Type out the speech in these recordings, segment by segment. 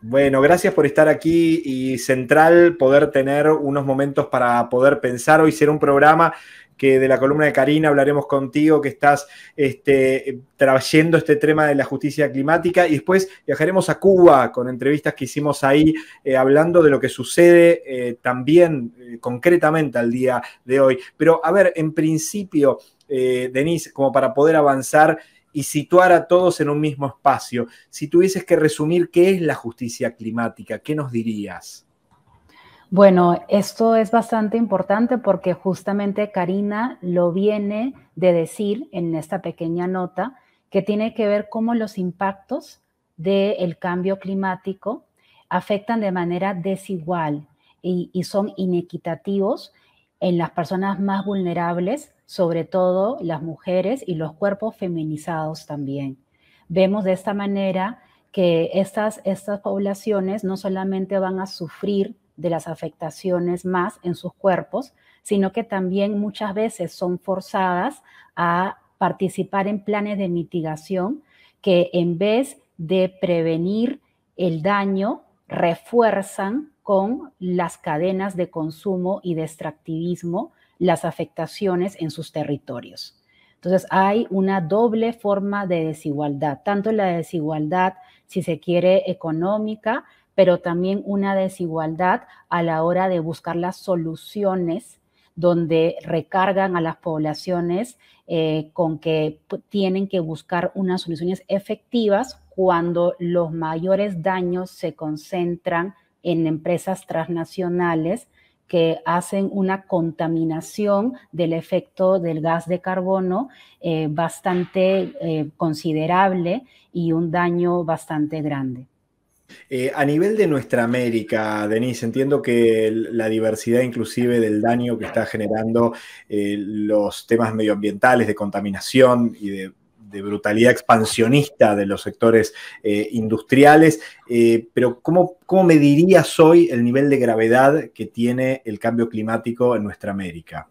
Bueno, gracias por estar aquí y central poder tener unos momentos para poder pensar. Hoy será un programa que de la columna de Karina hablaremos contigo, que estás este, trayendo este tema de la justicia climática. Y después viajaremos a Cuba con entrevistas que hicimos ahí, eh, hablando de lo que sucede eh, también eh, concretamente al día de hoy. Pero a ver, en principio, Denise, como para poder avanzar y situar a todos en un mismo espacio. Si tuvieses que resumir qué es la justicia climática, ¿qué nos dirías? Bueno, esto es bastante importante porque justamente Karina lo viene de decir en esta pequeña nota que tiene que ver cómo los impactos del cambio climático afectan de manera desigual y, y son inequitativos en las personas más vulnerables, sobre todo las mujeres y los cuerpos feminizados también. Vemos de esta manera que estas, estas poblaciones no solamente van a sufrir de las afectaciones más en sus cuerpos, sino que también muchas veces son forzadas a participar en planes de mitigación que en vez de prevenir el daño, refuerzan con las cadenas de consumo y de extractivismo, las afectaciones en sus territorios. Entonces hay una doble forma de desigualdad, tanto la desigualdad, si se quiere, económica, pero también una desigualdad a la hora de buscar las soluciones donde recargan a las poblaciones eh, con que tienen que buscar unas soluciones efectivas cuando los mayores daños se concentran en empresas transnacionales que hacen una contaminación del efecto del gas de carbono eh, bastante eh, considerable y un daño bastante grande. Eh, a nivel de nuestra América, Denise, entiendo que la diversidad inclusive del daño que está generando los temas medioambientales, de contaminación y de de brutalidad expansionista de los sectores eh, industriales, eh, pero ¿cómo, ¿cómo medirías hoy el nivel de gravedad que tiene el cambio climático en nuestra América?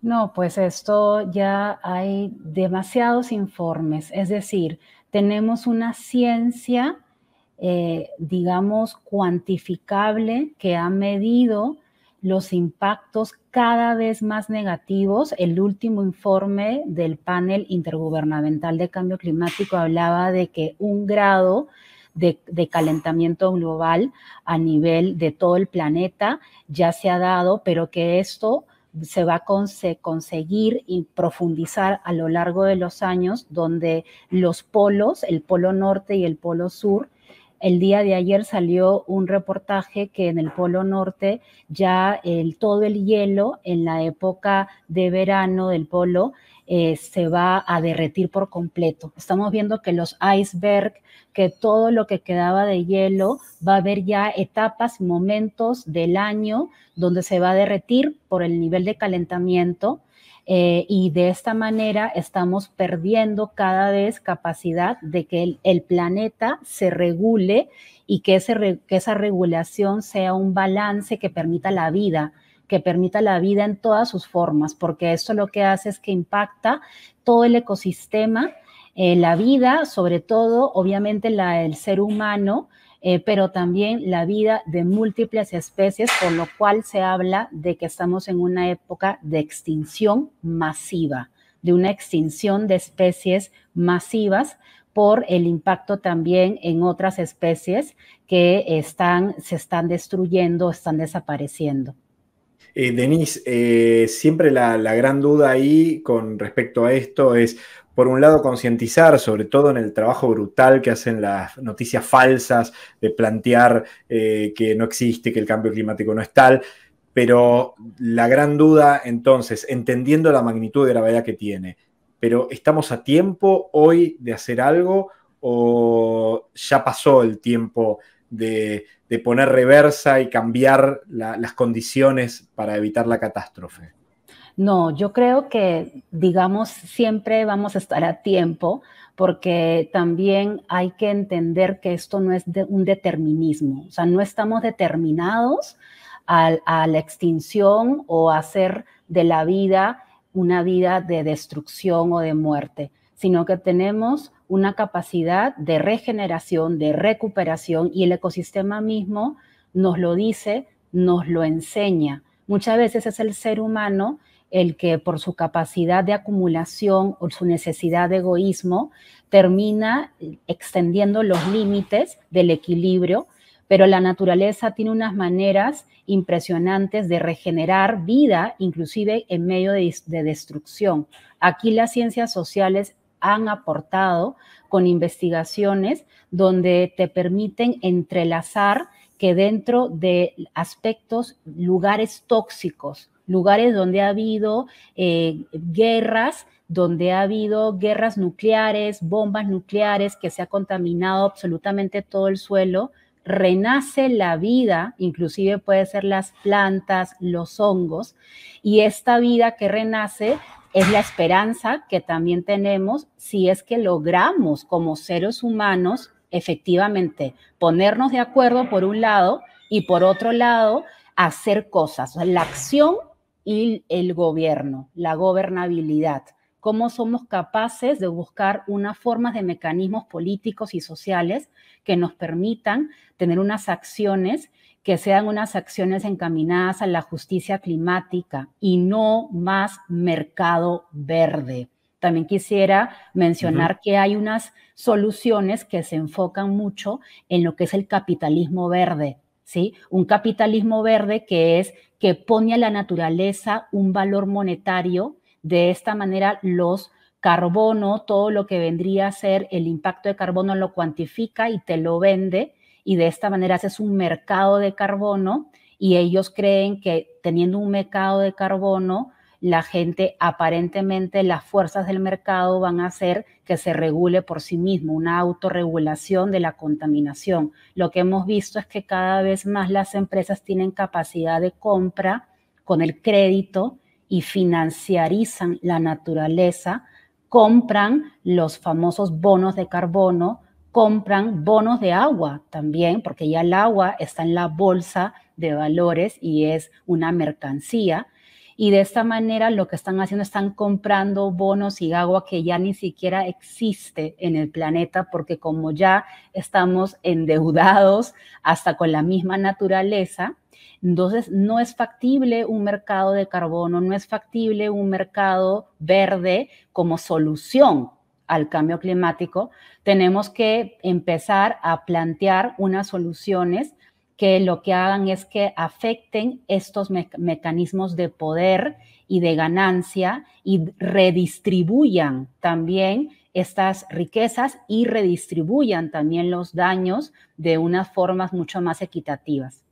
No, pues esto ya hay demasiados informes, es decir, tenemos una ciencia, eh, digamos, cuantificable que ha medido los impactos cada vez más negativos. El último informe del panel intergubernamental de cambio climático hablaba de que un grado de, calentamiento global a nivel de todo el planeta ya se ha dado, pero que esto se va a conseguir y profundizar a lo largo de los años, donde los polos, el polo norte y el polo sur, el día de ayer salió un reportaje que en el Polo Norte ya el, todo el hielo en la época de verano del Polo eh, se va a derretir por completo. Estamos viendo que los icebergs, que todo lo que quedaba de hielo, va a haber ya etapas, momentos del año donde se va a derretir por el nivel de calentamiento eh, y de esta manera estamos perdiendo cada vez capacidad de que el, planeta se regule y que, esa regulación sea un balance que permita la vida que permita la vida en todas sus formas, porque esto lo que hace es que impacta todo el ecosistema, eh, la vida, sobre todo, obviamente, la, el ser humano, eh, pero también la vida de múltiples especies, por lo cual se habla de que estamos en una época de extinción masiva, de una extinción de especies masivas por el impacto también en otras especies que están, se están destruyendo, están desapareciendo. Eh, Denise, eh, siempre la, la, gran duda ahí con respecto a esto es, por un lado, concientizar, sobre todo en el trabajo brutal que hacen las noticias falsas de plantear eh, que no existe, que el cambio climático no es tal, pero la gran duda, entonces, entendiendo la magnitud de gravedad que tiene, pero ¿estamos a tiempo hoy de hacer algo o ya pasó el tiempo de, poner reversa y cambiar las condiciones para evitar la catástrofe? No, yo creo que, digamos, siempre vamos a estar a tiempo porque también hay que entender que esto no es de un determinismo, o sea, no estamos determinados a, a la extinción o a hacer de la vida una vida de destrucción o de muerte, sino que tenemos una capacidad de regeneración, de recuperación y el ecosistema mismo nos lo dice, nos lo enseña. Muchas veces es el ser humano el que por su capacidad de acumulación o su necesidad de egoísmo termina eh, extendiendo los límites del equilibrio, pero la naturaleza tiene unas maneras impresionantes de regenerar vida, inclusive en medio de, de destrucción. Aquí las ciencias sociales han aportado con investigaciones donde te permiten entrelazar que dentro de aspectos, lugares tóxicos, lugares donde ha habido eh, guerras, donde ha habido guerras nucleares, bombas nucleares, que se ha contaminado absolutamente todo el suelo, renace la vida, inclusive puede ser las plantas, los hongos, y esta vida que renace es la esperanza que también tenemos si es que logramos como seres humanos efectivamente ponernos de acuerdo por un lado y por otro lado hacer cosas. la acción y el gobierno, la gobernabilidad, cómo somos capaces de buscar unas formas de mecanismos políticos y sociales que nos permitan tener unas acciones que sean unas acciones encaminadas a la justicia climática y no más mercado verde. También quisiera mencionar que hay unas soluciones que se enfocan mucho en lo que es el capitalismo verde, un capitalismo verde que es que pone a la naturaleza un valor monetario, de esta manera los carbono, todo lo que vendría a ser el impacto de carbono lo cuantifica y te lo vende y de esta manera haces un mercado de carbono y ellos creen que teniendo un mercado de carbono la gente, aparentemente las fuerzas del mercado van a hacer que se regule por sí mismo, una autorregulación de la contaminación. Lo que hemos visto es que cada vez más las empresas tienen capacidad de compra con el crédito y financiarizan la naturaleza, compran los famosos bonos de carbono, compran bonos de agua también, porque ya el agua está en la bolsa de valores y es una mercancía y de esta manera lo que están haciendo están comprando bonos y agua que ya ni siquiera existe en el planeta porque como ya estamos endeudados hasta con la misma naturaleza, entonces no es factible un mercado de carbono, no es factible un mercado verde como solución al cambio climático, tenemos que empezar a plantear unas soluciones que lo que hagan es que afecten estos mecanismos de poder y de ganancia y redistribuyan también estas riquezas y redistribuyan también los daños de unas formas mucho más equitativas.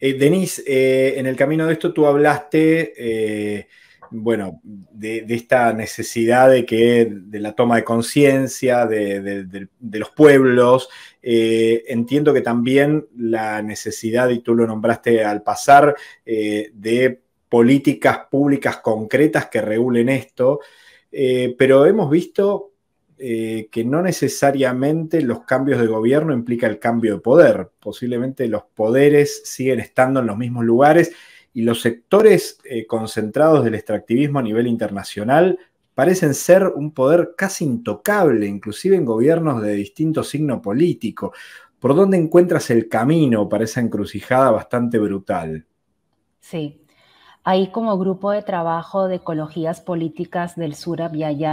Eh, Denise, eh, en el camino de esto tú hablaste eh, bueno, de, esta necesidad de que, de la toma de conciencia de, los pueblos. Eh, entiendo que también la necesidad, y tú lo nombraste al pasar, eh, de políticas públicas concretas que regulen esto, eh, pero hemos visto que no necesariamente los cambios de gobierno implica el cambio de poder. Posiblemente los poderes siguen estando en los mismos lugares y los sectores eh, concentrados del extractivismo a nivel internacional parecen ser un poder casi intocable, inclusive en gobiernos de distinto signo político. ¿Por dónde encuentras el camino para esa encrucijada bastante brutal? Sí, Ahí como grupo de trabajo de ecologías políticas del Sur y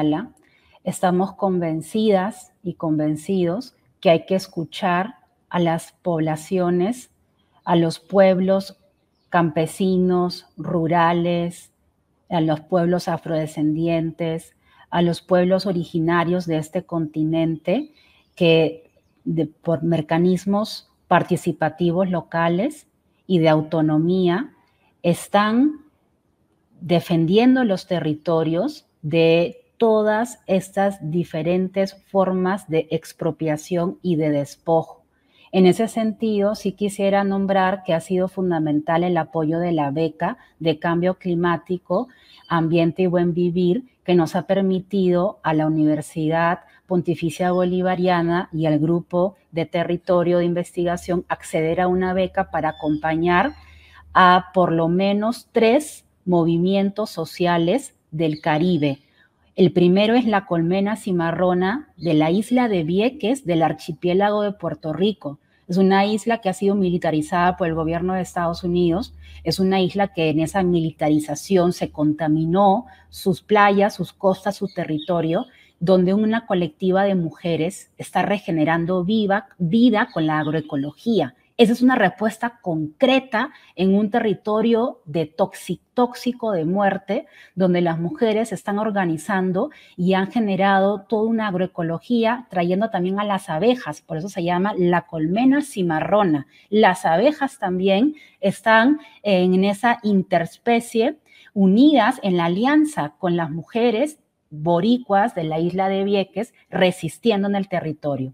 estamos convencidas y convencidos que hay que escuchar a las poblaciones, a los pueblos campesinos, rurales, a los pueblos afrodescendientes, a los pueblos originarios de este continente que por mecanismos participativos locales y de autonomía están defendiendo los territorios de todas estas diferentes formas de expropiación y de despojo. En ese sentido, sí quisiera nombrar que ha sido fundamental el apoyo de la beca de cambio climático, ambiente y buen vivir, que nos ha permitido a la Universidad Pontificia Bolivariana y al grupo de territorio de investigación acceder a una beca para acompañar a por lo menos tres movimientos sociales del Caribe. El primero es la colmena cimarrona de la isla de Vieques del archipiélago de Puerto Rico, es una isla que ha sido militarizada por el gobierno de Estados Unidos. Es una isla que en esa militarización se contaminó sus playas, sus costas, su territorio, donde una colectiva de mujeres está regenerando vida con la agroecología esa es una respuesta concreta en un territorio de tóxico de muerte, donde las mujeres se están organizando y han generado toda una agroecología, trayendo también a las abejas, por eso se llama la colmena cimarrona. Las abejas también están en esa interspecie unidas en la alianza con las mujeres boricuas de la isla de Vieques resistiendo en el territorio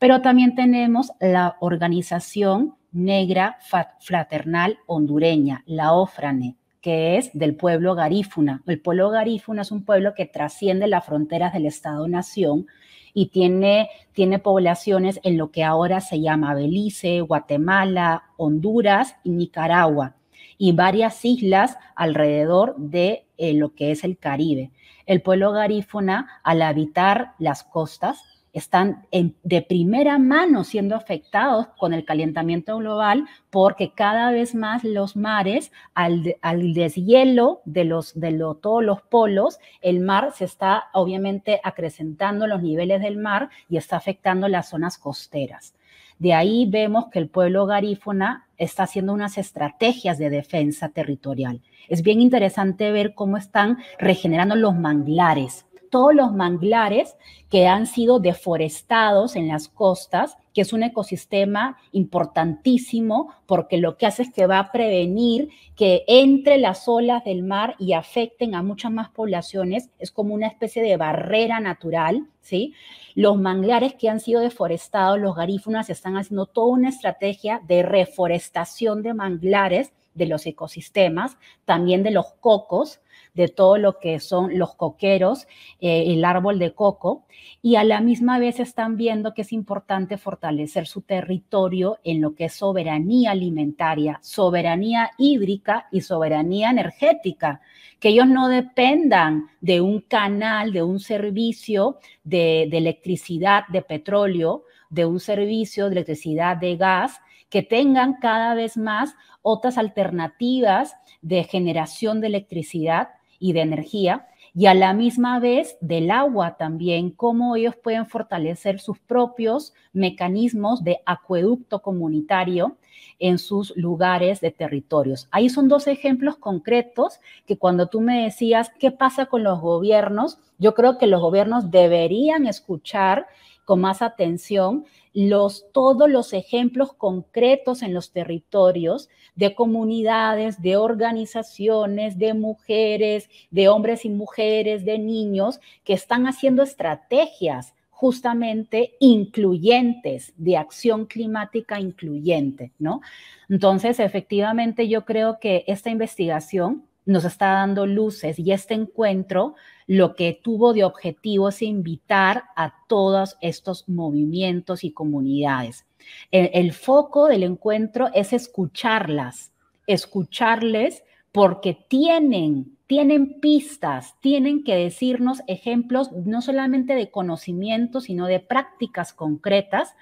pero también tenemos la organización negra fraternal hondureña, la OFRANE, que es del pueblo garífuna. El pueblo garífuna es un pueblo que trasciende las fronteras del Estado-Nación y tiene, tiene poblaciones en lo que ahora se llama Belice, Guatemala, Honduras y Nicaragua y varias islas alrededor de eh, lo que es el Caribe. El pueblo garífuna, al habitar las costas, están de primera mano siendo afectados con el calentamiento global porque cada vez más los mares, al, al deshielo de, los, de todos los polos, el mar se está obviamente acrecentando los niveles del mar y está afectando las zonas costeras. De ahí vemos que el pueblo garífona está haciendo unas estrategias de defensa territorial. Es bien interesante ver cómo están regenerando los manglares todos los manglares que han sido deforestados en las costas, que es un ecosistema importantísimo porque lo que hace es que va a prevenir que entre las olas del mar y afecten a muchas más poblaciones, es como una especie de barrera natural, ¿sí? Los manglares que han sido deforestados, los garífunas están haciendo toda una estrategia de reforestación de manglares de los ecosistemas, también de los cocos, de todo lo que son los coqueros, eh, el árbol de coco, y a la misma vez están viendo que es importante fortalecer su territorio en lo que es soberanía alimentaria, soberanía hídrica y soberanía energética, que ellos no dependan de un canal, de un servicio de electricidad, de petróleo, de un servicio de electricidad, de gas, que tengan cada vez más otras alternativas de generación de electricidad y de energía y a la misma vez del agua también, cómo ellos pueden fortalecer sus propios mecanismos de acueducto comunitario en sus lugares de territorios. Ahí son dos ejemplos concretos que cuando tú me decías qué pasa con los gobiernos, yo creo que los gobiernos deberían escuchar con más atención los, todos los ejemplos concretos en los territorios de comunidades, de organizaciones, de mujeres, de hombres y mujeres, de niños que están haciendo estrategias justamente incluyentes, de acción climática incluyente, ¿no? Entonces, efectivamente, yo creo que esta investigación nos está dando luces y este encuentro lo que tuvo de objetivo es invitar a todos estos movimientos y comunidades. El, foco del encuentro es escucharlas, escucharles porque tienen tienen pistas, tienen que decirnos ejemplos no solamente de conocimiento, sino de prácticas concretas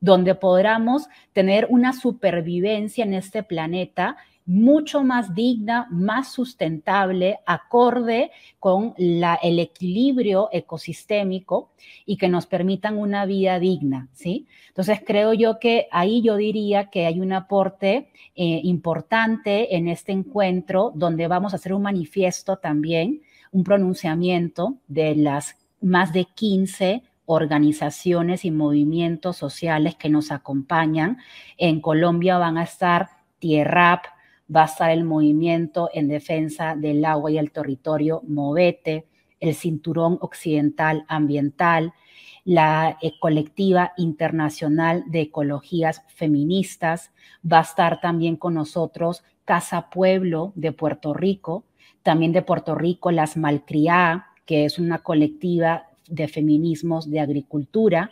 donde podamos tener una supervivencia en este planeta mucho más digna, más sustentable, acorde con el equilibrio ecosistémico y que nos permitan una vida digna, ¿sí? Entonces creo yo que ahí yo diría que hay un aporte eh, importante en este encuentro donde vamos a hacer un manifiesto también, un pronunciamiento de las más de 15 organizaciones y movimientos sociales que nos acompañan. En Colombia van a estar TIERRAP, va a estar el movimiento en defensa del agua y el territorio Movete, el Cinturón Occidental Ambiental, la eh, colectiva internacional de ecologías feministas, va a estar también con nosotros Casa Pueblo de Puerto Rico, también de Puerto Rico Las Malcriá, que es una colectiva de feminismos de agricultura,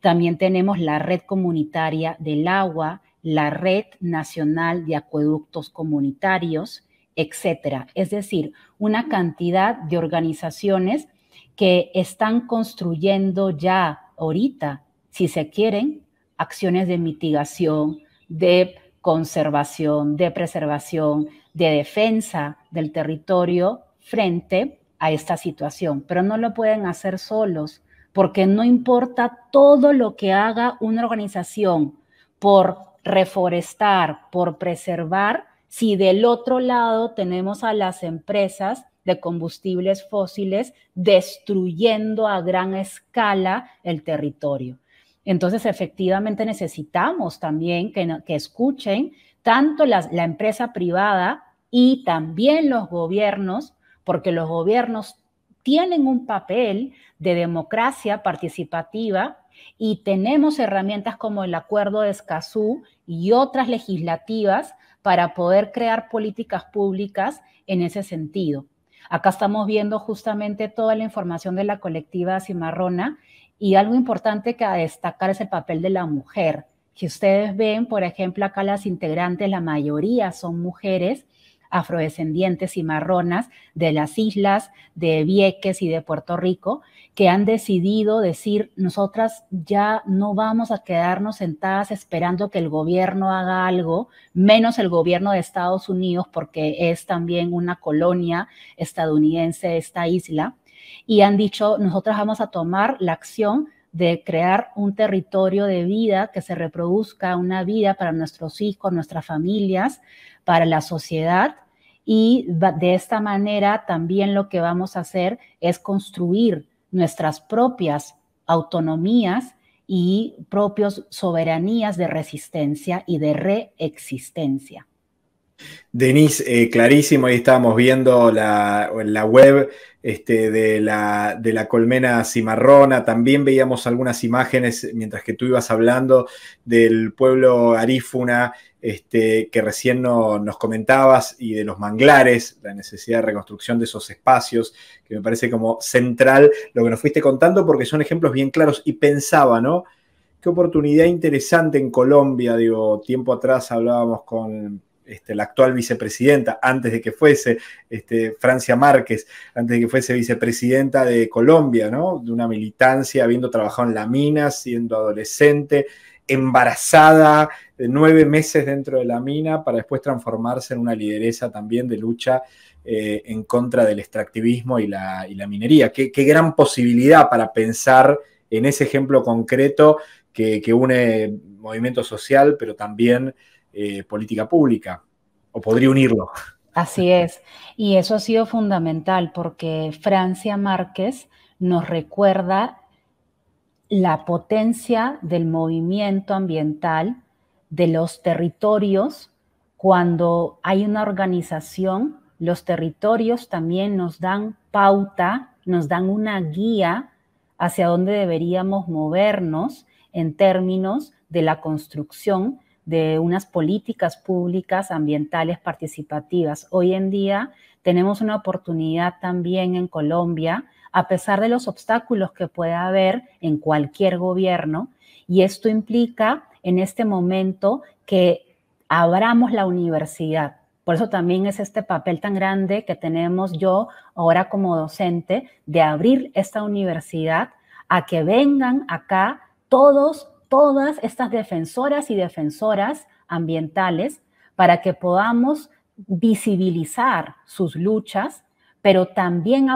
también tenemos la red comunitaria del agua, la Red Nacional de Acueductos Comunitarios, etcétera. Es decir, una cantidad de organizaciones que están construyendo ya ahorita, si se quieren, acciones de mitigación, de conservación, de preservación, de defensa del territorio frente a esta situación. Pero no lo pueden hacer solos, porque no importa todo lo que haga una organización por reforestar, por preservar, si del otro lado tenemos a las empresas de combustibles fósiles destruyendo a gran escala el territorio. Entonces, efectivamente, necesitamos también que, escuchen tanto la, la empresa privada y también los gobiernos, porque los gobiernos tienen un papel de democracia participativa y tenemos herramientas como el Acuerdo de Escazú y otras legislativas para poder crear políticas públicas en ese sentido. Acá estamos viendo justamente toda la información de la colectiva cimarrona y algo importante que destacar es el papel de la mujer. Si ustedes ven, por ejemplo, acá las integrantes, la mayoría son mujeres afrodescendientes y marronas de las islas de Vieques y de Puerto Rico, que han decidido decir, nosotras ya no vamos a quedarnos sentadas esperando que el gobierno haga algo, menos el gobierno de Estados Unidos, porque es también una colonia estadounidense esta isla, y han dicho, nosotras vamos a tomar la acción de crear un territorio de vida que se reproduzca, una vida para nuestros hijos, nuestras familias, para la sociedad. Y de esta manera también lo que vamos a hacer es construir nuestras propias autonomías y propias soberanías de resistencia y de reexistencia. Denise, eh, clarísimo, ahí estábamos viendo la, la web este, de, la, colmena cimarrona, también veíamos algunas imágenes mientras que tú ibas hablando del pueblo Arífuna este, que recién nos comentabas y de los manglares, la necesidad de reconstrucción de esos espacios, que me parece como central lo que nos fuiste contando porque son ejemplos bien claros y pensaba, ¿no? Qué oportunidad interesante en Colombia, digo, tiempo atrás hablábamos con este, la actual vicepresidenta, antes de que fuese este, Francia Márquez, antes de que fuese vicepresidenta de Colombia, De una militancia, habiendo trabajado en la mina, siendo adolescente, embarazada, de nueve meses dentro de la mina, para después transformarse en una lideresa también de lucha eh, en contra del extractivismo y la, minería. Qué, gran posibilidad para pensar en ese ejemplo concreto que une movimiento social, pero también eh, política pública, o podría unirlo. Así es, y eso ha sido fundamental porque Francia Márquez nos recuerda la potencia del movimiento ambiental de los territorios cuando hay una organización, los territorios también nos dan pauta, nos dan una guía hacia dónde deberíamos movernos en términos de la construcción de unas políticas públicas ambientales participativas. Hoy en día tenemos una oportunidad también en Colombia, a pesar de los obstáculos que pueda haber en cualquier gobierno, y esto implica en este momento que abramos la universidad. Por eso también es este papel tan grande que tenemos yo ahora como docente de abrir esta universidad a que vengan acá todos todas estas defensoras y defensoras ambientales para que podamos visibilizar sus luchas, pero también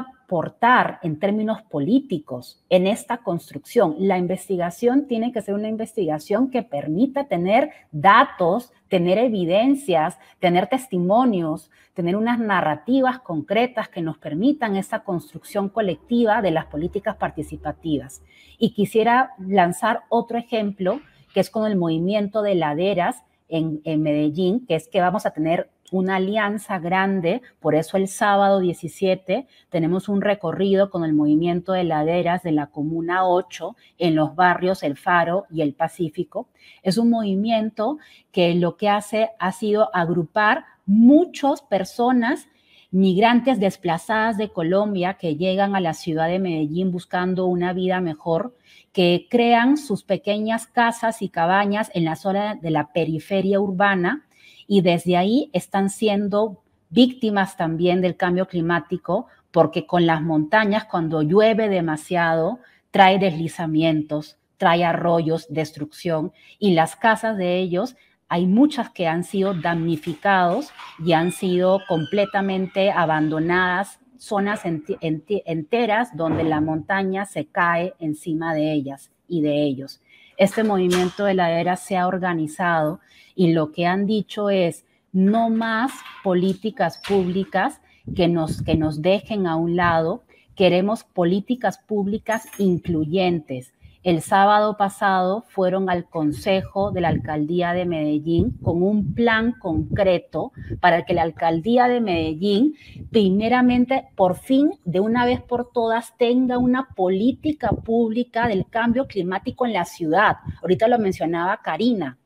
en términos políticos en esta construcción. La investigación tiene que ser una investigación que permita tener datos, tener evidencias, tener testimonios, tener unas narrativas concretas que nos permitan esa construcción colectiva de las políticas participativas. Y quisiera lanzar otro ejemplo que es con el movimiento de laderas en Medellín, que es que vamos a tener una alianza grande, por eso el sábado 17 tenemos un recorrido con el movimiento de laderas de la Comuna 8 en los barrios El Faro y El Pacífico. Es un movimiento que lo que hace ha sido agrupar muchas personas migrantes desplazadas de Colombia que llegan a la ciudad de Medellín buscando una vida mejor, que crean sus pequeñas casas y cabañas en la zona de la periferia urbana y desde ahí están siendo víctimas también del cambio climático porque con las montañas cuando llueve demasiado trae deslizamientos, trae arroyos, destrucción y las casas de ellos hay muchas que han sido damnificados y han sido completamente abandonadas, zonas enteras donde la montaña se cae encima de ellas y de ellos. Este movimiento de ladera se ha organizado y lo que han dicho es no más políticas públicas que nos, que nos dejen a un lado, queremos políticas públicas incluyentes. El sábado pasado fueron al Consejo de la Alcaldía de Medellín con un plan concreto para que la Alcaldía de Medellín, primeramente, por fin, de una vez por todas, tenga una política pública del cambio climático en la ciudad. Ahorita lo mencionaba Karina.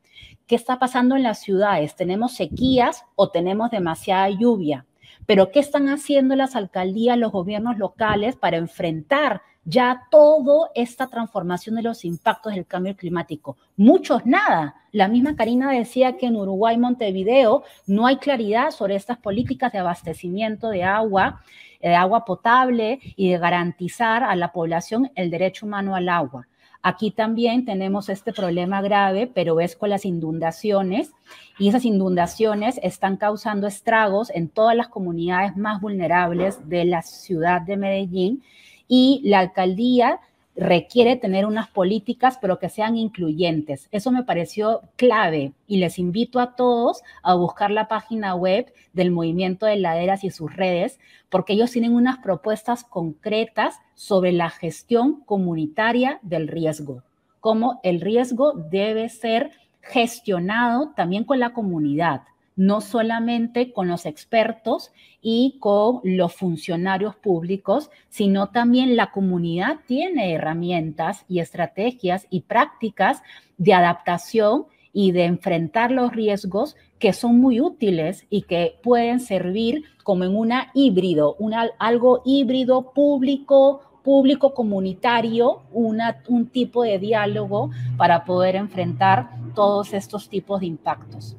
¿Qué está pasando en las ciudades? ¿Tenemos sequías o tenemos demasiada lluvia? Pero ¿qué están haciendo las alcaldías, los gobiernos locales para enfrentar ya toda esta transformación de los impactos del cambio climático? Muchos nada. La misma Karina decía que en Uruguay, Montevideo, no hay claridad sobre estas políticas de abastecimiento de agua, eh, de agua potable y de garantizar a la población el derecho humano al agua. Aquí también tenemos este problema grave, pero es con las inundaciones y esas inundaciones están causando estragos en todas las comunidades más vulnerables de la ciudad de Medellín y la alcaldía requiere tener unas políticas, pero que sean incluyentes. Eso me pareció clave y les invito a todos a buscar la página web del Movimiento de Laderas y sus redes, porque ellos tienen unas propuestas concretas sobre la gestión comunitaria del riesgo, cómo el riesgo debe ser gestionado también con la comunidad no solamente con los expertos y con los funcionarios públicos, sino también la comunidad tiene herramientas y estrategias y prácticas de adaptación y de enfrentar los riesgos que son muy útiles y que pueden servir como en una híbrido, algo híbrido público, público comunitario, un tipo de diálogo para poder enfrentar todos estos tipos de impactos.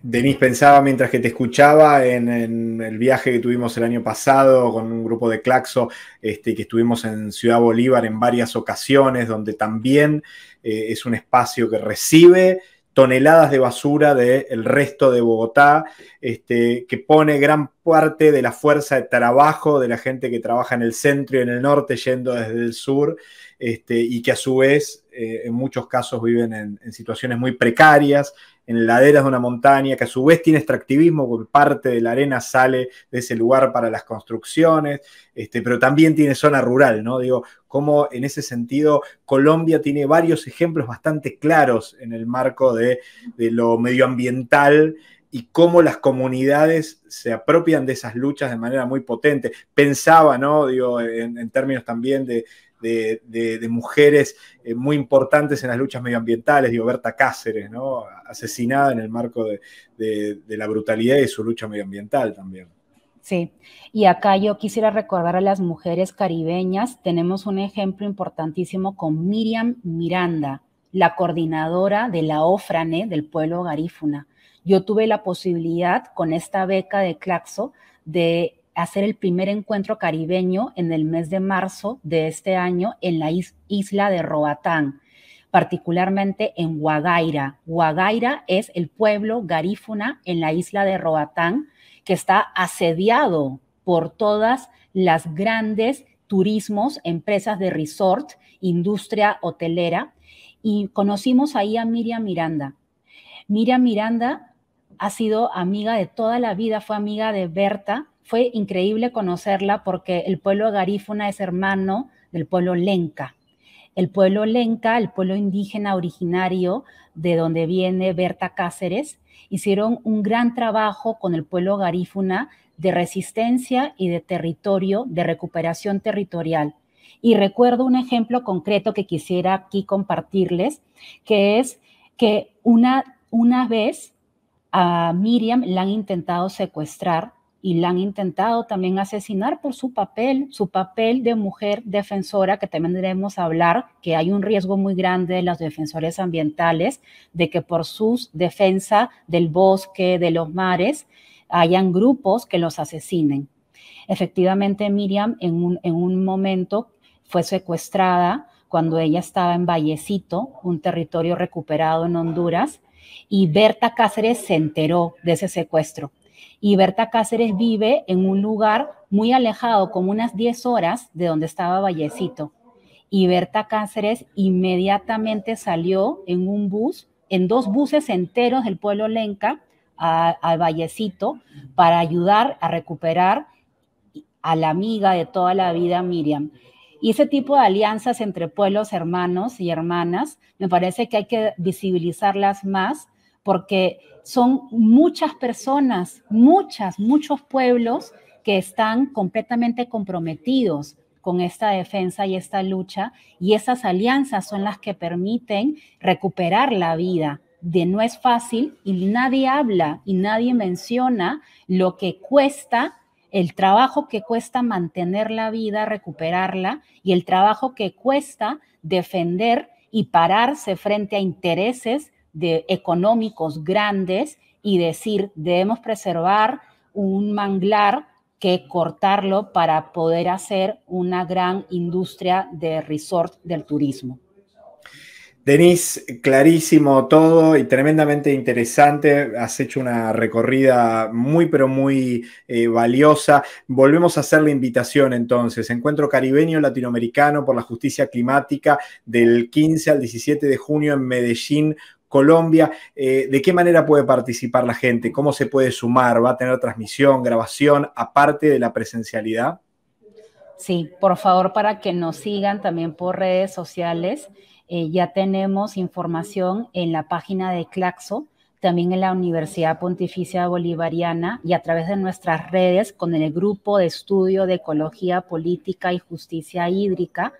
Denis, pensaba mientras que te escuchaba en, el viaje que tuvimos el año pasado con un grupo de Claxo, este, que estuvimos en Ciudad Bolívar en varias ocasiones, donde también eh, es un espacio que recibe toneladas de basura del resto de Bogotá, este, que pone gran parte de la fuerza de trabajo de la gente que trabaja en el centro y en el norte, yendo desde el sur, este, y que a su vez eh, en muchos casos viven en situaciones muy precarias, en laderas de una montaña, que a su vez tiene extractivismo, porque parte de la arena sale de ese lugar para las construcciones, este, pero también tiene zona rural, ¿no? Digo, cómo en ese sentido Colombia tiene varios ejemplos bastante claros en el marco de, lo medioambiental y cómo las comunidades se apropian de esas luchas de manera muy potente. Pensaba, ¿no? Digo, en términos también de, de, mujeres eh, muy importantes en las luchas medioambientales, digo, Berta Cáceres, ¿no? asesinada en el marco de, la brutalidad y su lucha medioambiental también. Sí, y acá yo quisiera recordar a las mujeres caribeñas, tenemos un ejemplo importantísimo con Miriam Miranda, la coordinadora de la OFRANE del pueblo garífuna. Yo tuve la posibilidad con esta beca de Claxo de hacer el primer encuentro caribeño en el mes de marzo de este año en la isla de Roatán, particularmente en Guagaira. Guagaira es el pueblo garífuna en la isla de Roatán que está asediado por todas las grandes turismos, empresas de resort, industria hotelera, y conocimos ahí a Miriam Miranda. Miriam Miranda ha sido amiga de toda la vida, fue amiga de Berta, fue increíble conocerla porque el pueblo garífuna es hermano del pueblo lenca. El pueblo lenca, el pueblo indígena originario de donde viene Berta Cáceres, hicieron un gran trabajo con el pueblo garífuna de resistencia y de territorio, de recuperación territorial. Y recuerdo un ejemplo concreto que quisiera aquí compartirles, que es que una, una vez a Miriam la han intentado secuestrar y la han intentado también asesinar por su papel, su papel de mujer defensora, que también debemos hablar que hay un riesgo muy grande de los defensores ambientales, de que por su defensa del bosque, de los mares, hayan grupos que los asesinen. Efectivamente, Miriam en un, en un momento fue secuestrada cuando ella estaba en Vallecito, un territorio recuperado en Honduras, y Berta Cáceres se enteró de ese secuestro y Berta Cáceres vive en un lugar muy alejado, como unas 10 horas de donde estaba Vallecito. Y Berta Cáceres inmediatamente salió en un bus, en dos buses enteros del pueblo Lenca a Vallecito para ayudar a recuperar a la amiga de toda la vida, Miriam. Y ese tipo de alianzas entre pueblos hermanos y hermanas, me parece que hay que visibilizarlas más porque son muchas personas, muchas, muchos pueblos que están completamente comprometidos con esta defensa y esta lucha y esas alianzas son las que permiten recuperar la vida de no es fácil y nadie habla y nadie menciona lo que cuesta el trabajo que cuesta mantener la vida, recuperarla y el trabajo que cuesta defender y pararse frente a intereses de económicos grandes y decir, debemos preservar un manglar que cortarlo para poder hacer una gran industria de resort del turismo. Denise, clarísimo todo y tremendamente interesante. Has hecho una recorrida muy, pero muy eh, valiosa. Volvemos a hacer la invitación entonces. Encuentro caribeño latinoamericano por la justicia climática del 15 al 17 de junio en Medellín, Colombia, eh, ¿de qué manera puede participar la gente? ¿Cómo se puede sumar? ¿Va a tener transmisión, grabación, aparte de la presencialidad? Sí, por favor, para que nos sigan también por redes sociales. Eh, ya tenemos información en la página de Claxo, también en la Universidad Pontificia Bolivariana y a través de nuestras redes con el grupo de estudio de ecología política y justicia hídrica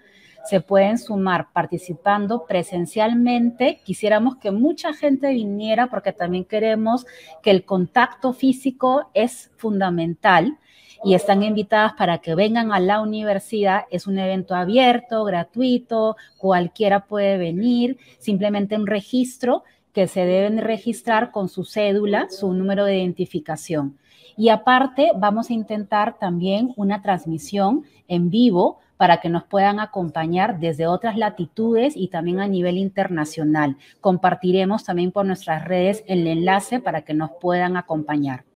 se pueden sumar participando presencialmente. Quisiéramos que mucha gente viniera porque también queremos que el contacto físico es fundamental y están invitadas para que vengan a la universidad. Es un evento abierto, gratuito, cualquiera puede venir, simplemente un registro que se deben registrar con su cédula, su número de identificación. Y aparte, vamos a intentar también una transmisión en vivo para que nos puedan acompañar desde otras latitudes y también a nivel internacional. Compartiremos también por nuestras redes el enlace para que nos puedan acompañar.